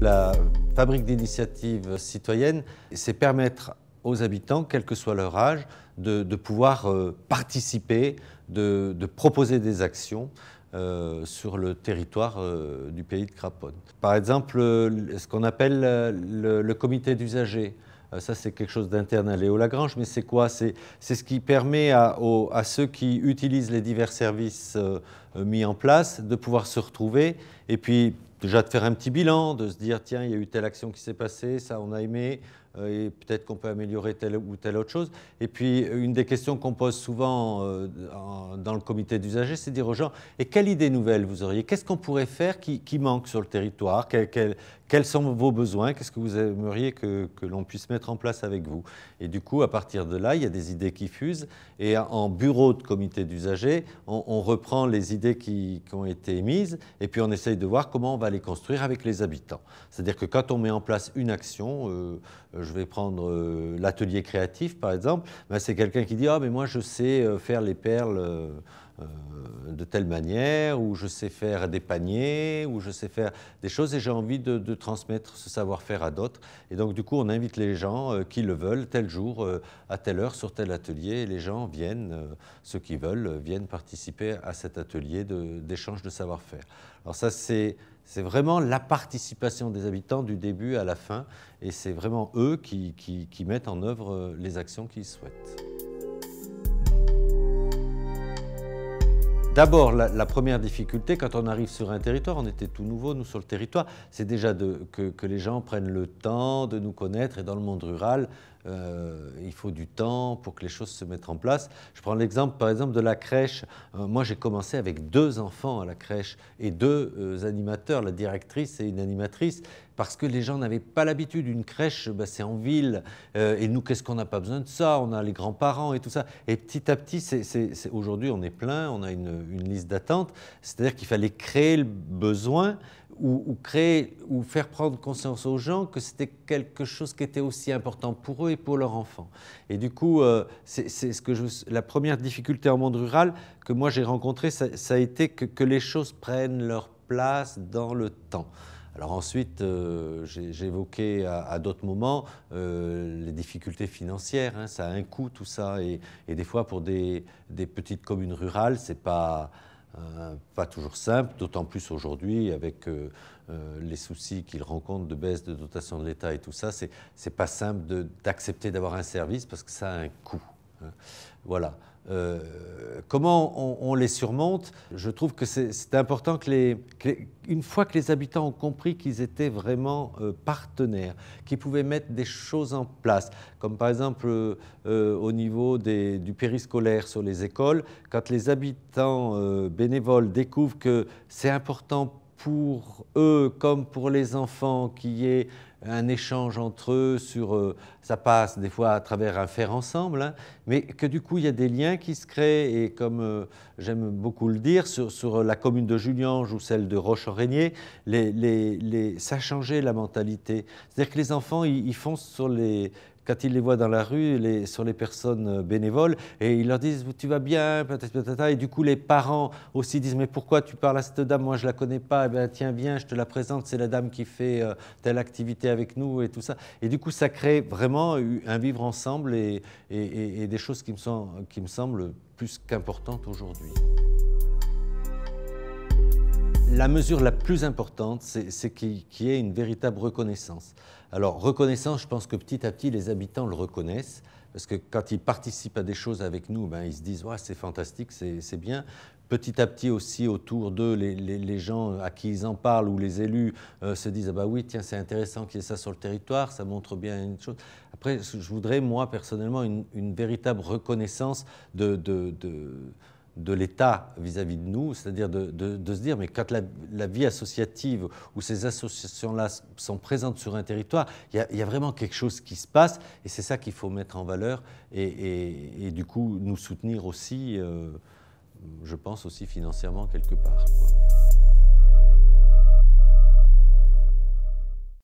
La fabrique d'initiatives citoyennes, c'est permettre aux habitants, quel que soit leur âge, de, pouvoir euh, participer, de, proposer des actions euh, sur le territoire euh, du pays de Craponne. Par exemple, ce qu'on appelle le, comité d'usagers. Ça, c'est quelque chose d'interne à Léo Lagrange, mais c'est quoi C'est ce qui permet à, à, ceux qui utilisent les divers services mis en place de pouvoir se retrouver et puis déjà de faire un petit bilan, de se dire tiens, il y a eu telle action qui s'est passée, ça on a aimé, euh, et peut-être qu'on peut améliorer telle ou telle autre chose. Et puis euh, une des questions qu'on pose souvent euh, dans le comité d'usagers, c'est dire aux gens et quelle idée nouvelle vous auriez Qu'est-ce qu'on pourrait faire qui, manque sur le territoire quels sont vos besoins Qu'est-ce que vous aimeriez que, l'on puisse mettre en place avec vous Et du coup, à partir de là, il y a des idées qui fusent. Et en bureau de comité d'usagers, on, reprend les idées qui, ont été émises et puis on essaye de voir comment on va les construire avec les habitants. C'est-à-dire que quand on met en place une action, euh, je vais prendre euh, l'atelier créatif par exemple, ben, c'est quelqu'un qui dit Ah, mais moi je sais euh, faire les perles. Euh, de telle manière, ou je sais faire des paniers, ou je sais faire des choses, et j'ai envie de, transmettre ce savoir-faire à d'autres. Et donc, du coup, on invite les gens euh, qui le veulent, tel jour, euh, à telle heure, sur tel atelier, et les gens viennent, ceux qui veulent, viennent participer à cet atelier d'échange de, savoir-faire. Alors ça, c'est... vraiment la participation des habitants du début à la fin, et c'est vraiment eux qui mettent en œuvre les actions qu'ils souhaitent. D'abord, la, première difficulté, quand on arrive sur un territoire, on était tout nouveau, nous, sur le territoire, c'est déjà que, les gens prennent le temps de nous connaître. Et dans le monde rural, euh, il faut du temps pour que les choses se mettent en place. Je prends l'exemple, par exemple, de la crèche. Euh, moi, j'ai commencé avec deux enfants à la crèche et deux euh, animateurs, la directrice et une animatrice, parce que les gens n'avaient pas l'habitude. Une crèche, bah, c'est en ville. et nous, qu'est-ce qu'on n'a pas besoin de ça On a les grands-parents et tout ça. Et petit à petit, aujourd'hui, on est plein, on a une, une liste d'attente. C'est-à-dire qu'il fallait créer le besoin ou, créer ou faire prendre conscience aux gens que c'était quelque chose qui était aussi important pour eux et pour leurs enfants. Et du coup, euh, c'est ce que la première difficulté en monde rural que moi j'ai rencontrée, ça, a été que, les choses prennent leur place dans le temps. Alors ensuite, euh, j'ai évoqué à, d'autres moments euh, les difficultés financières. Hein. ça a un coût tout ça, et, des fois pour des, des petites communes rurales, c'est pas euh, pas toujours simple, d'autant plus aujourd'hui avec euh, euh, les soucis qu'ils rencontrent de baisse de dotation de l'État et tout ça. C'est pas simple d'accepter d'avoir un service parce que ça a un coût. Hein. Voilà. Euh, comment on, les surmonte. Je trouve que c'est important que une fois que les habitants ont compris qu'ils étaient vraiment euh, partenaires, qu'ils pouvaient mettre des choses en place, comme par exemple euh, au niveau du périscolaire sur les écoles, quand les habitants bénévoles découvrent que c'est important pour eux comme pour les enfants qu'il y ait un échange entre eux sur, euh, ça passe des fois à travers un faire ensemble, hein, mais que du coup il y a des liens qui se créent et comme euh, j'aime beaucoup le dire, sur, euh, la commune de Juliange ou celle de roche en les, les, ça la mentalité. C'est-à-dire que les enfants, ils, ils foncent sur les, quand ils les voient dans la rue, sur les personnes euh, bénévoles, et ils leur disent Tu vas bien Et du coup, les parents aussi disent Mais pourquoi tu parles à cette dame Moi, je ne la connais pas. Eh bien, tiens, viens, je te la présente. C'est la dame qui fait euh, telle activité avec nous et tout ça. Et du coup, ça crée vraiment un vivre ensemble et, des choses qui me semblent plus qu'importantes aujourd'hui. La mesure la plus importante, c'est qu'il y ait une véritable reconnaissance. Alors, reconnaissance, je pense que petit à petit, les habitants le reconnaissent. Parce que quand ils participent à des choses avec nous, ben, ils se disent ouais, c'est fantastique, c'est bien petit à petit aussi autour d'eux, les, gens à qui ils en parlent ou les élus euh, se disent ah bah oui tiens c'est intéressant qu'il y ait ça sur le territoire, ça montre bien une chose. Après je voudrais moi personnellement une, véritable reconnaissance de de l'État vis-à-vis de nous, c'est-à-dire de, se dire, mais quand la, vie associative ou ces associations-là sont présentes sur un territoire, il y, a vraiment quelque chose qui se passe, et c'est ça qu'il faut mettre en valeur, et, du coup nous soutenir aussi, euh, je pense aussi financièrement quelque part.